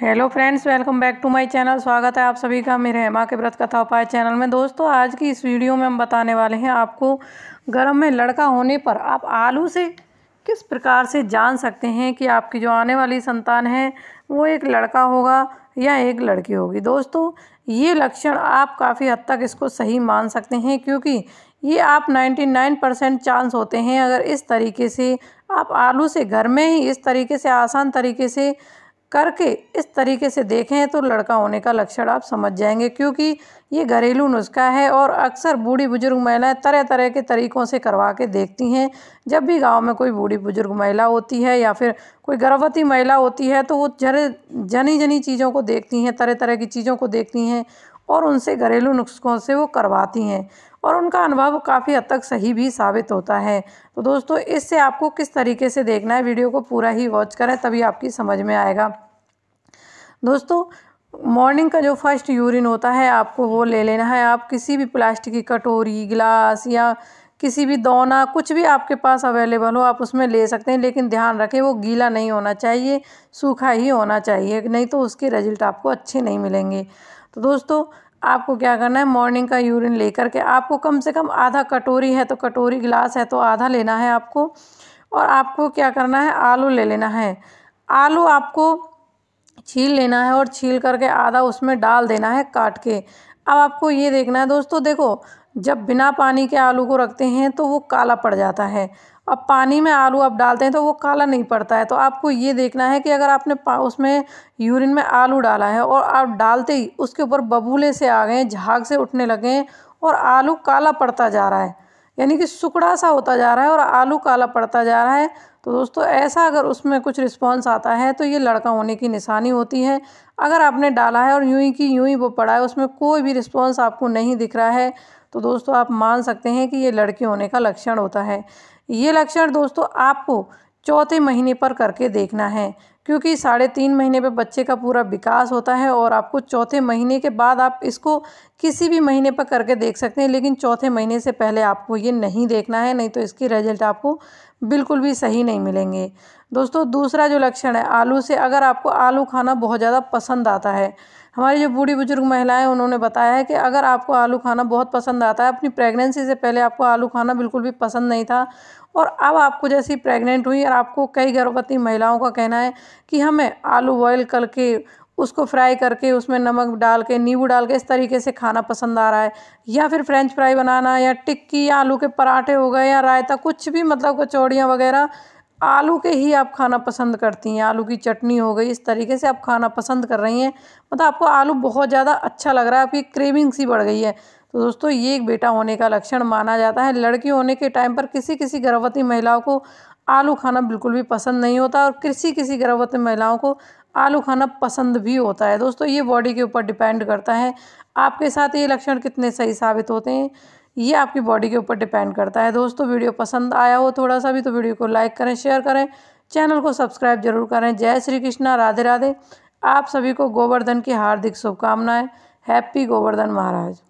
hello friends welcome back to my channel स्वागत है आप सभी का मेरे हेमा के व्रत कथा उपाय चैनल में दोस्तों आज की इस वीडियो में हम बताने वाले हैं आपको गर्म में लड़का होने पर आप आलू से किस प्रकार से जान सकते हैं कि आपकी जो आने वाली संतान है वो एक लड़का होगा या एक लड़की होगी दोस्तों ये लक्षण आप काफ़ी हद तक इसको सही मान सकते हैं क्योंकि ये आप 99 परसेंट चांस होते हैं अगर इस तरीके से आप आलू से घर में ही इस तरीके से आसान तरीके से करके इस तरीके से देखें तो लड़का होने का लक्षण आप समझ जाएंगे क्योंकि ये घरेलू नुस्खा है और अक्सर बूढ़ी बुजुर्ग महिलाएं तरह तरह के तरीक़ों से करवा के देखती हैं जब भी गांव में कोई बूढ़ी बुजुर्ग महिला होती है या फिर कोई गर्भवती महिला होती है तो वो जर जनी जनी चीज़ों को देखती हैं तरह तरह की चीज़ों को देखती हैं और उनसे घरेलू नुस्खों से वो करवाती हैं और उनका अनुभव काफ़ी हद तक सही भी साबित होता है तो दोस्तों इससे आपको किस तरीके से देखना है वीडियो को पूरा ही वॉच करें तभी आपकी समझ में आएगा दोस्तों मॉर्निंग का जो फर्स्ट यूरिन होता है आपको वो ले लेना है आप किसी भी प्लास्टिक की कटोरी गिलास या किसी भी दोना कुछ भी आपके पास अवेलेबल हो आप उसमें ले सकते हैं लेकिन ध्यान रखें वो गीला नहीं होना चाहिए सूखा ही होना चाहिए नहीं तो उसके रिजल्ट आपको अच्छे नहीं मिलेंगे तो दोस्तों आपको क्या करना है मॉर्निंग का यूरिन लेकर के आपको कम से कम आधा कटोरी है तो कटोरी गिलास है तो आधा लेना है आपको और आपको क्या करना है आलू ले लेना है आलू आपको छील लेना है और छील करके आधा उसमें डाल देना है काट के अब आपको ये देखना है दोस्तों देखो जब बिना पानी के आलू को रखते हैं तो वो काला पड़ जाता है अब पानी में आलू आप डालते हैं तो वो काला नहीं पड़ता है तो आपको ये देखना है कि अगर आपने उसमें यूरिन में आलू डाला है और आप डालते ही उसके ऊपर बबूले से आ गए झाग से उठने लगे और आलू काला पड़ता जा रहा है यानी कि सुकड़ा सा होता जा रहा है और आलू काला पड़ता जा रहा है तो दोस्तों ऐसा अगर उसमें कुछ रिस्पॉन्स आता है तो ये लड़का होने की निशानी होती है अगर आपने डाला है और यूं ही की यूं ही वो पड़ा है उसमें कोई भी रिस्पॉन्स आपको नहीं दिख रहा है तो दोस्तों आप मान सकते हैं कि ये लड़के होने का लक्षण होता है ये लक्षण दोस्तों आपको चौथे महीने पर करके देखना है क्योंकि साढ़े तीन महीने पे बच्चे का पूरा विकास होता है और आपको चौथे महीने के बाद आप इसको किसी भी महीने पर करके देख सकते हैं लेकिन चौथे महीने से पहले आपको ये नहीं देखना है नहीं तो इसके रिजल्ट आपको बिल्कुल भी सही नहीं मिलेंगे दोस्तों दूसरा जो लक्षण है आलू से अगर आपको आलू खाना बहुत ज़्यादा पसंद आता है हमारी जो बूढ़ी बुजुर्ग महिलाएं उन्होंने बताया है कि अगर आपको आलू खाना बहुत पसंद आता है अपनी प्रेगनेंसी से पहले आपको आलू खाना बिल्कुल भी पसंद नहीं था और अब आपको जैसे ही प्रेग्नेंट हुई और आपको कई गर्भवती महिलाओं का कहना है कि हमें आलू बॉयल करके उसको फ्राई करके उसमें नमक डाल के नींबू डाल के इस तरीके से खाना पसंद आ रहा है या फिर फ्रेंच फ्राई बनाना या टिक्की या आलू के पराठे हो गए या रायता कुछ भी मतलब कचौड़ियाँ वगैरह आलू के ही आप खाना पसंद करती हैं आलू की चटनी हो गई इस तरीके से आप खाना पसंद कर रही हैं मतलब आपको आलू बहुत ज़्यादा अच्छा लग रहा है आपकी क्रेविंग सी बढ़ गई है तो दोस्तों ये एक बेटा होने का लक्षण माना जाता है लड़की होने के टाइम पर किसी किसी गर्भवती महिलाओं को आलू खाना बिल्कुल भी पसंद नहीं होता और किसी किसी गर्भवती महिलाओं को आलू खाना पसंद भी होता है दोस्तों ये बॉडी के ऊपर डिपेंड करता है आपके साथ ये लक्षण कितने सही साबित होते हैं ये आपकी बॉडी के ऊपर डिपेंड करता है दोस्तों वीडियो पसंद आया हो थोड़ा सा भी तो वीडियो को लाइक करें शेयर करें चैनल को सब्सक्राइब जरूर करें जय श्री कृष्णा राधे राधे आप सभी को गोवर्धन की हार्दिक शुभकामनाएं हैप्पी गोवर्धन महाराज